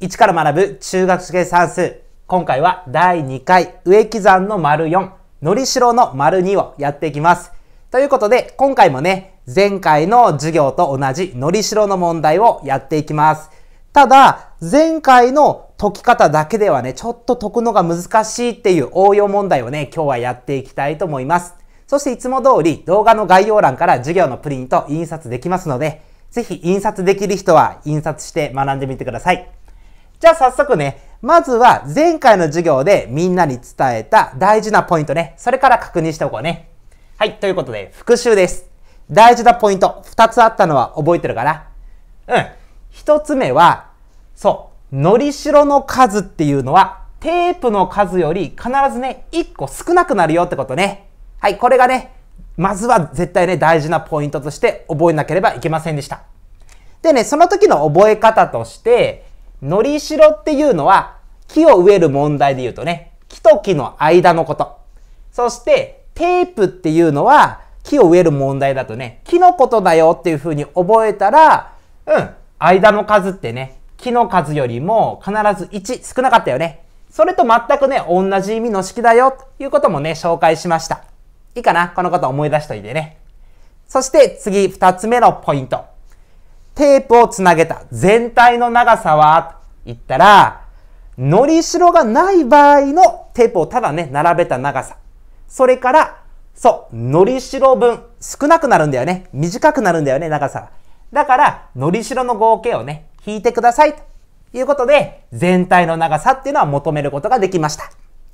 一から学ぶ中学験算数。今回は第2回植木山の丸4、のりしろの丸2をやっていきます。ということで、今回もね、前回の授業と同じのりしろの問題をやっていきます。ただ、前回の解き方だけではね、ちょっと解くのが難しいっていう応用問題をね、今日はやっていきたいと思います。そしていつも通り動画の概要欄から授業のプリント印刷できますので、ぜひ印刷できる人は印刷して学んでみてください。じゃあ早速ね、まずは前回の授業でみんなに伝えた大事なポイントね。それから確認しておこうね。はい、ということで復習です。大事なポイント二つあったのは覚えてるかなうん。一つ目は、そう、のりしろの数っていうのはテープの数より必ずね、一個少なくなるよってことね。はい、これがね、まずは絶対ね、大事なポイントとして覚えなければいけませんでした。でね、その時の覚え方として、のりしろっていうのは、木を植える問題で言うとね、木と木の間のこと。そして、テープっていうのは、木を植える問題だとね、木のことだよっていうふうに覚えたら、うん、間の数ってね、木の数よりも必ず1少なかったよね。それと全くね、同じ意味の式だよということもね、紹介しました。いいかなこのこと思い出しといてね。そして次、二つ目のポイント。テープをつなげた全体の長さは言ったら、のりしろがない場合のテープをただね、並べた長さ。それから、そう、のりしろ分少なくなるんだよね。短くなるんだよね、長さ。だから、のりしろの合計をね、引いてください。ということで、全体の長さっていうのは求めることができました。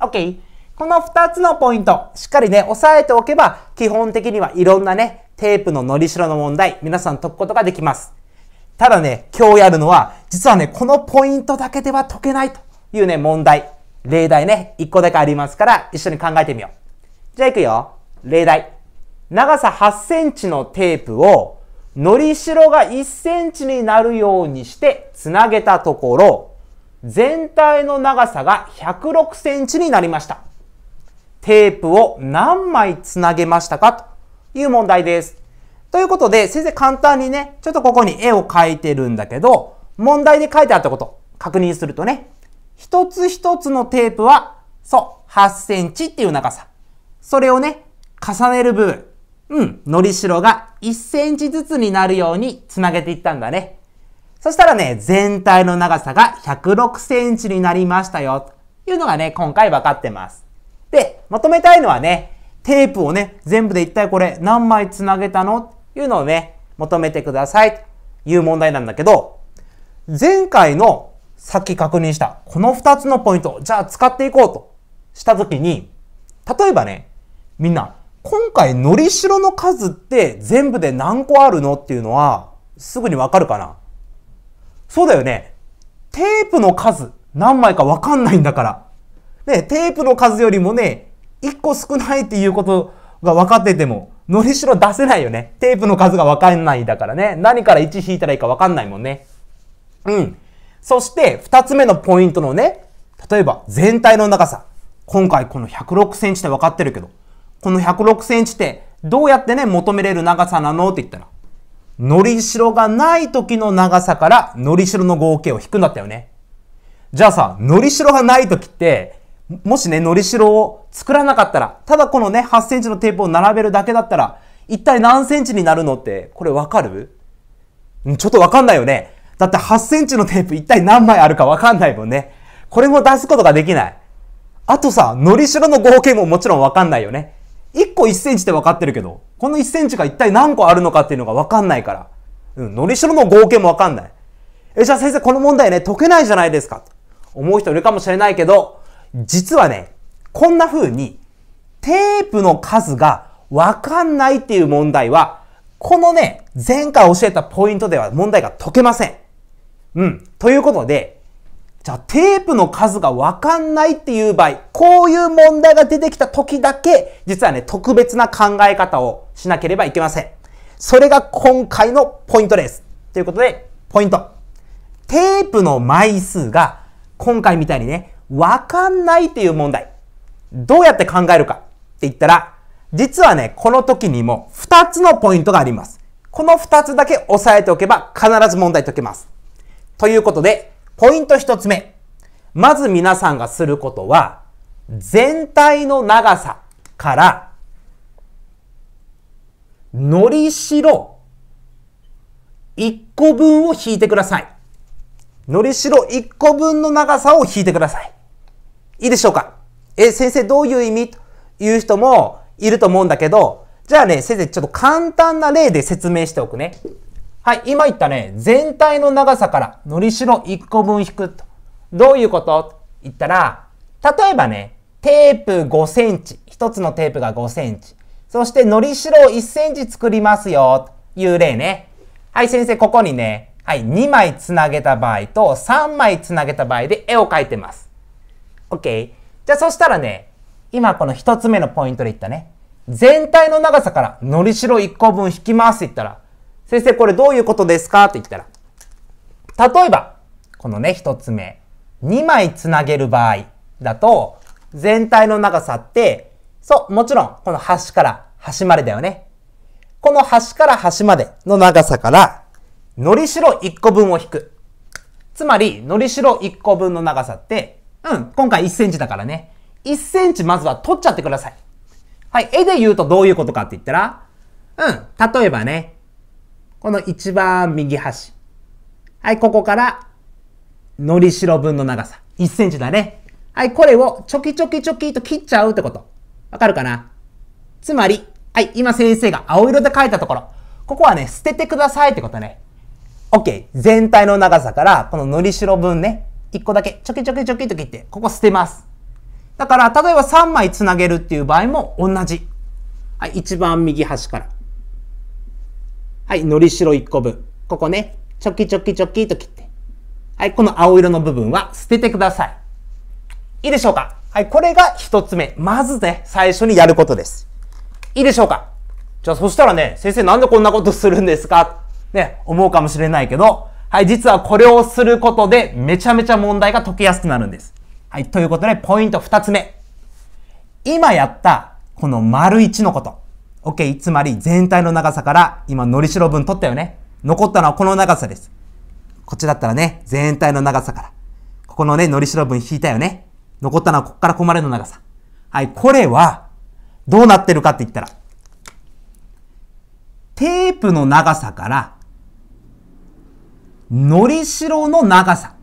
OK。この2つのポイント、しっかりね、押さえておけば、基本的にはいろんなね、テープののりしろの問題、皆さん解くことができます。ただね、今日やるのは、実はね、このポイントだけでは解けないというね、問題。例題ね、1個だけありますから、一緒に考えてみよう。じゃあ行くよ。例題。長さ8センチのテープを、のりしろが1センチになるようにしてつなげたところ、全体の長さが106センチになりました。テープを何枚つなげましたかという問題です。ということで、先生簡単にね、ちょっとここに絵を描いてるんだけど、問題で書いてあったこと確認するとね、一つ一つのテープは、そう、8センチっていう長さ。それをね、重ねる部分。うん、のりしろが1センチずつになるようにつなげていったんだね。そしたらね、全体の長さが106センチになりましたよ。というのがね、今回分かってます。で、まとめたいのはね、テープをね、全部で一体これ何枚つなげたのいうのをね、求めてくださいという問題なんだけど、前回のさっき確認したこの2つのポイント、じゃあ使っていこうとしたときに、例えばね、みんな、今回のりしろの数って全部で何個あるのっていうのはすぐにわかるかなそうだよね。テープの数何枚かわかんないんだから。ね、テープの数よりもね、1個少ないっていうことが分かっててものりしろ出せないよね。テープの数がわかんないだからね。何から1引いたらいいかわかんないもんね。うん。そして、二つ目のポイントのね、例えば全体の長さ。今回この106センチって分かってるけど、この106センチってどうやってね、求めれる長さなのって言ったら、のりしろがない時の長さからのりしろの合計を引くんだったよね。じゃあさ、のりしろがない時って、もしね、のりしろを作らなかったら、ただこのね、8センチのテープを並べるだけだったら、一体何センチになるのって、これわかるんちょっとわかんないよね。だって8センチのテープ一体何枚あるかわかんないもんね。これも出すことができない。あとさ、のりしろの合計ももちろんわかんないよね。1個1センチってわかってるけど、この1センチが一体何個あるのかっていうのがわかんないから。うん、のりしろの合計もわかんない。え、じゃあ先生この問題ね、解けないじゃないですか。思う人いるかもしれないけど、実はね、こんな風にテープの数がわかんないっていう問題は、このね、前回教えたポイントでは問題が解けません。うん。ということで、じゃあテープの数がわかんないっていう場合、こういう問題が出てきた時だけ、実はね、特別な考え方をしなければいけません。それが今回のポイントです。ということで、ポイント。テープの枚数が今回みたいにね、わかんないっていう問題。どうやって考えるかって言ったら、実はね、この時にも2つのポイントがあります。この2つだけ押さえておけば必ず問題解けます。ということで、ポイント1つ目。まず皆さんがすることは、全体の長さから、のりしろ1個分を引いてください。のりしろ1個分の長さを引いてください。いいでしょうかえ、先生どういう意味という人もいると思うんだけど、じゃあね、先生ちょっと簡単な例で説明しておくね。はい、今言ったね、全体の長さからのりしろ1個分引くと。どういうこと言ったら、例えばね、テープ5センチ。1つのテープが5センチ。そして、のりしろを1センチ作りますよ、という例ね。はい、先生、ここにね、はい、2枚つなげた場合と3枚つなげた場合で絵を描いてます。OK。じゃあそしたらね、今この一つ目のポイントで言ったね、全体の長さからのりしろ一個分引きますって言ったら、先生これどういうことですかって言ったら、例えば、このね、一つ目、2枚つなげる場合だと、全体の長さって、そう、もちろん、この端から端までだよね。この端から端までの長さから、のりしろ一個分を引く。つまり、のりしろ一個分の長さって、うん、今回1センチだからね。1センチまずは取っちゃってください。はい、絵で言うとどういうことかって言ったら、うん、例えばね、この一番右端。はい、ここから、のりしろ分の長さ。1センチだね。はい、これをちょきちょきちょきと切っちゃうってこと。わかるかなつまり、はい、今先生が青色で書いたところ。ここはね、捨ててくださいってことね。OK。全体の長さから、こののりしろ分ね。1個だけちょきちょきちょきと切って、ここ捨てます。だから、例えば3枚つなげるっていう場合も同じ。はい、一番右端から。はい、のりしろ1個分。ここね、ちょきちょきちょきと切って。はい、この青色の部分は捨ててください。いいでしょうかはい、これが一つ目。まずね、最初にやることです。いいでしょうかじゃあそしたらね、先生なんでこんなことするんですかね、思うかもしれないけど、はい、実はこれをすることでめちゃめちゃ問題が解けやすくなるんです。はい、ということで、ポイント二つ目。今やった、この丸一のこと。OK、つまり全体の長さから今、のりしろ分取ったよね。残ったのはこの長さです。こっちだったらね、全体の長さから。ここのね、のりしろ分引いたよね。残ったのはこっからここまでの長さ。はい、これは、どうなってるかって言ったら、テープの長さからのりしろの長さ。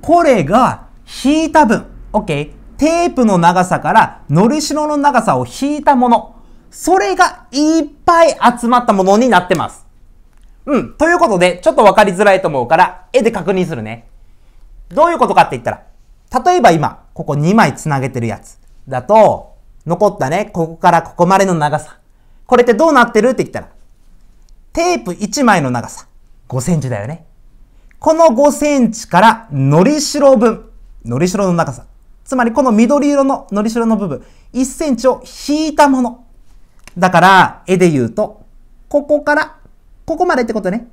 これが引いた分、OK? テープの長さからのりしろの長さを引いたもの。それがいっぱい集まったものになってます。うん。ということで、ちょっとわかりづらいと思うから、絵で確認するね。どういうことかって言ったら、例えば今、ここ2枚繋げてるやつだと、残ったね、ここからここまでの長さ。これってどうなってるって言ったら、テープ1枚の長さ。5センチだよね。この5センチからのりしろ分、のりしろの長さ。つまりこの緑色ののりしろの部分、1センチを引いたもの。だから、絵で言うと、ここから、ここまでってことね。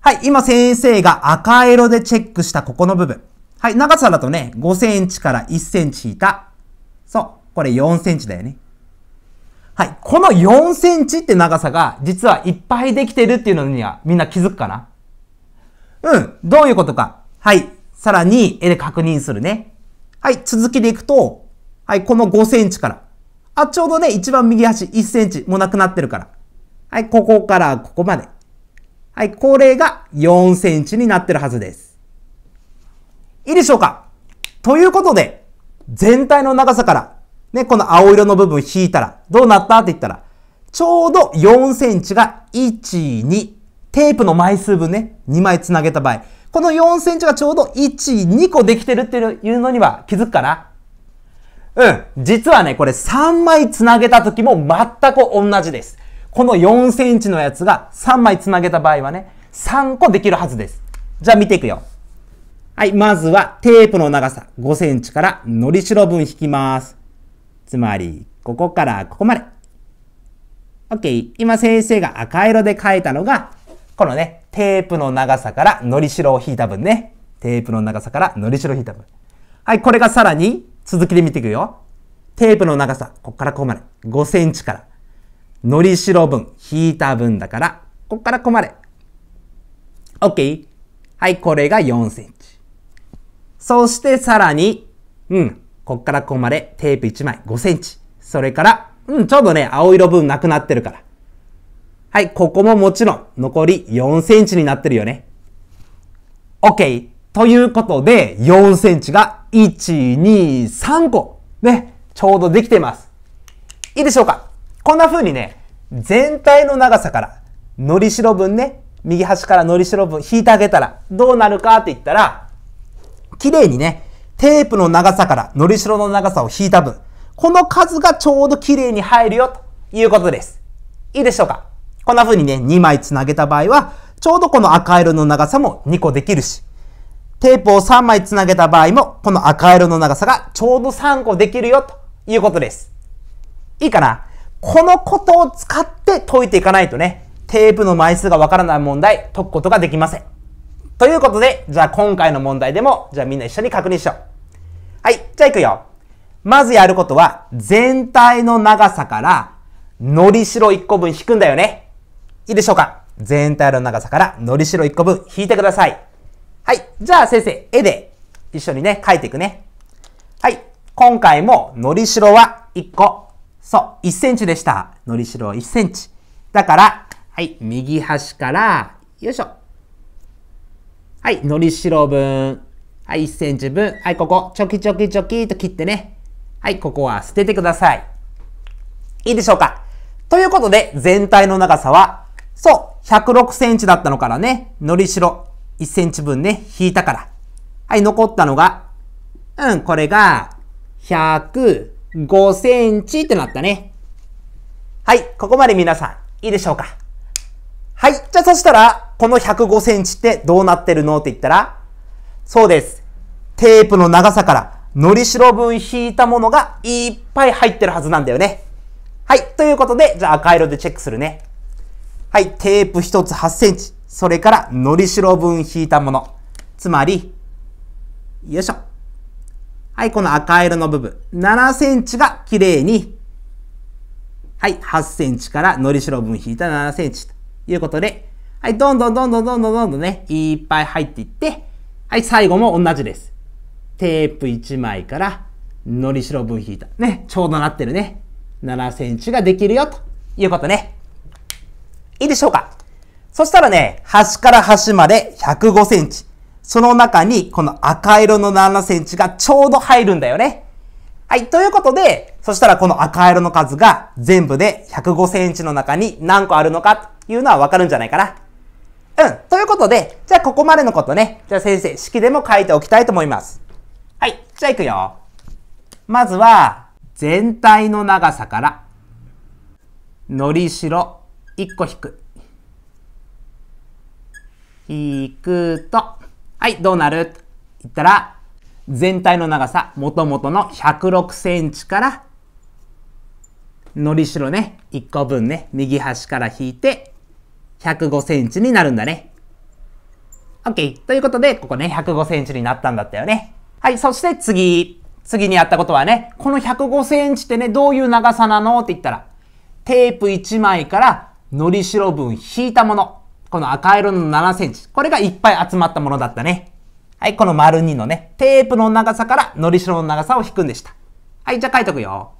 はい、今先生が赤色でチェックしたここの部分。はい、長さだとね、5センチから1センチ引いた。そう、これ4センチだよね。はい。この4センチって長さが、実はいっぱいできてるっていうのには、みんな気づくかなうん。どういうことか。はい。さらに、絵で確認するね。はい。続きでいくと、はい。この5センチから。あ、ちょうどね、一番右端1センチもなくなってるから。はい。ここからここまで。はい。これが4センチになってるはずです。いいでしょうかということで、全体の長さからね、この青色の部分引いたら、どうなったって言ったら、ちょうど4センチが1、2。テープの枚数分ね、2枚つなげた場合。この4センチがちょうど1、2個できてるっていうのには気づくかなうん。実はね、これ3枚つなげた時も全く同じです。この4センチのやつが3枚つなげた場合はね、3個できるはずです。じゃあ見ていくよ。はい、まずはテープの長さ5センチからのりしろ分引きます。つまり、ここからここまで。OK。今先生が赤色で書いたのが、このね、テープの長さからのりしろを引いた分ね。テープの長さからのりしろを引いた分。はい、これがさらに続きで見ていくよ。テープの長さ、ここからここまで。5センチから。のりしろ分、引いた分だから、ここからここまで。OK。はい、これが4センチ。そしてさらに、うん、こっからここまでテープ1枚5センチ。それから、うん、ちょうどね、青色分なくなってるから。はい、ここももちろん残り4センチになってるよね。OK! ということで、4センチが1、2、3個。ね、ちょうどできてます。いいでしょうかこんな風にね、全体の長さから、のりしろ分ね、右端からのりしろ分引いてあげたら、どうなるかって言ったら、綺麗にね、テープの長さからのりしろの長さを引いた分、この数がちょうど綺麗に入るよということです。いいでしょうかこんな風にね、2枚つなげた場合は、ちょうどこの赤色の長さも2個できるし、テープを3枚つなげた場合も、この赤色の長さがちょうど3個できるよということです。いいかなこのことを使って解いていかないとね、テープの枚数がわからない問題解くことができません。ということで、じゃあ今回の問題でも、じゃあみんな一緒に確認しよう。はい、じゃあいくよ。まずやることは、全体の長さから、のりしろ1個分引くんだよね。いいでしょうか全体の長さから、のりしろ1個分引いてください。はい、じゃあ先生、絵で一緒にね、書いていくね。はい、今回も、のりしろは1個。そう、1センチでした。のりしろは1センチ。だから、はい、右端から、よいしょ。はい、のりしろ分。はい、1センチ分。はい、ここ、ちょきちょきちょきと切ってね。はい、ここは捨ててください。いいでしょうかということで、全体の長さは、そう、106センチだったのからね、のりしろ1センチ分ね、引いたから。はい、残ったのが、うん、これが、105センチってなったね。はい、ここまで皆さん、いいでしょうかはい、じゃあそしたら、この105センチってどうなってるのって言ったら、そうです。テープの長さから、のりしろ分引いたものがいっぱい入ってるはずなんだよね。はい。ということで、じゃあ赤色でチェックするね。はい。テープ1つ8センチ。それから、のりしろ分引いたもの。つまり、よいしょ。はい。この赤色の部分。7センチが綺麗に、はい。8センチからのりしろ分引いた7センチ。ということで、はい、どんどんどんどんどんどんどんどんね、いっぱい入っていって、はい、最後も同じです。テープ1枚から、のりしろ分引いた。ね、ちょうどなってるね。7センチができるよ、ということね。いいでしょうかそしたらね、端から端まで105センチ。その中に、この赤色の7センチがちょうど入るんだよね。はい。ということで、そしたらこの赤色の数が全部で105センチの中に何個あるのかというのはわかるんじゃないかな。うん。ということで、じゃあここまでのことね、じゃあ先生、式でも書いておきたいと思います。はい。じゃあいくよ。まずは、全体の長さから、のりしろ1個引く。引くと、はい、どうなると言ったら、全体の長さ、もともとの106センチから、のりしろね、1個分ね、右端から引いて、105センチになるんだね。OK。ということで、ここね、105センチになったんだったよね。はい、そして次。次にやったことはね、この105センチってね、どういう長さなのって言ったら、テープ1枚からのりしろ分引いたもの。この赤色の7センチ。これがいっぱい集まったものだったね。はい、この丸2のね、テープの長さからのりしろの長さを引くんでした。はい、じゃあ書いとくよ。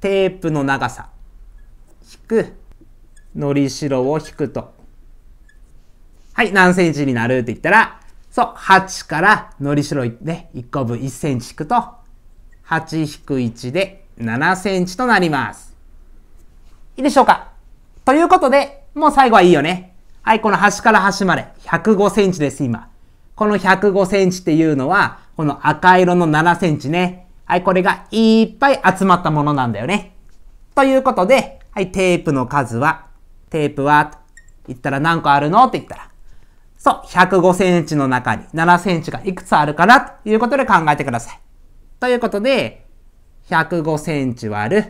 テープの長さ、引く、のりしろを引くと。はい、何センチになるって言ったら、そう、8からのりしろね、1個分1センチ引くと、8引く1で7センチとなります。いいでしょうかということで、もう最後はいいよね。はい、この端から端まで105センチです、今。この105センチっていうのは、この赤色の7センチね。はい、これがいっぱい集まったものなんだよね。ということで、はい、テープの数はテープは言ったら何個あるのって言ったら、そう、105センチの中に7センチがいくつあるかなということで考えてください。ということで、105センチ割る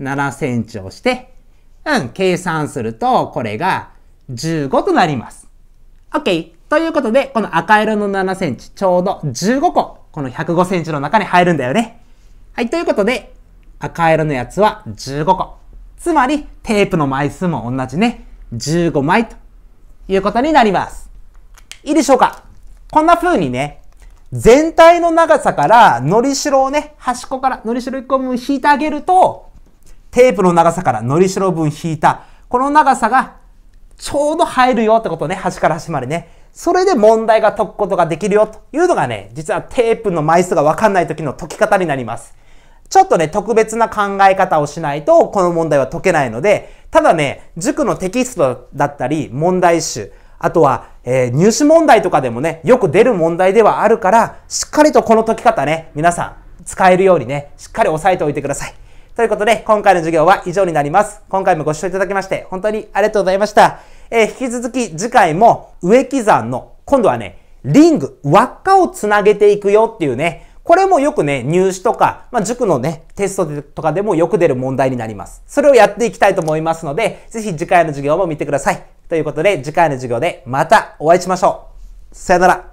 7センチをして、うん、計算すると、これが15となります。OK! ということで、この赤色の7センチ、ちょうど15個、この105センチの中に入るんだよね。はい、ということで、赤色のやつは15個。つまり、テープの枚数も同じね、15枚ということになります。いいでしょうかこんな風にね、全体の長さから、のりしろをね、端っこから、のりしろ1個分引いてあげると、テープの長さからのりしろ分引いた、この長さが、ちょうど入るよってことね、端から端までね。それで問題が解くことができるよというのがね、実はテープの枚数がわかんない時の解き方になります。ちょっとね、特別な考え方をしないと、この問題は解けないので、ただね、塾のテキストだったり、問題集、あとは、えー、入試問題とかでもね、よく出る問題ではあるから、しっかりとこの解き方ね、皆さん、使えるようにね、しっかり押さえておいてください。ということで、今回の授業は以上になります。今回もご視聴いただきまして、本当にありがとうございました。えー、引き続き次回も、植木山の、今度はね、リング、輪っかをつなげていくよっていうね、これもよくね、入試とか、まあ、塾のね、テストとかでもよく出る問題になります。それをやっていきたいと思いますので、ぜひ次回の授業も見てください。ということで、次回の授業でまたお会いしましょう。さよなら。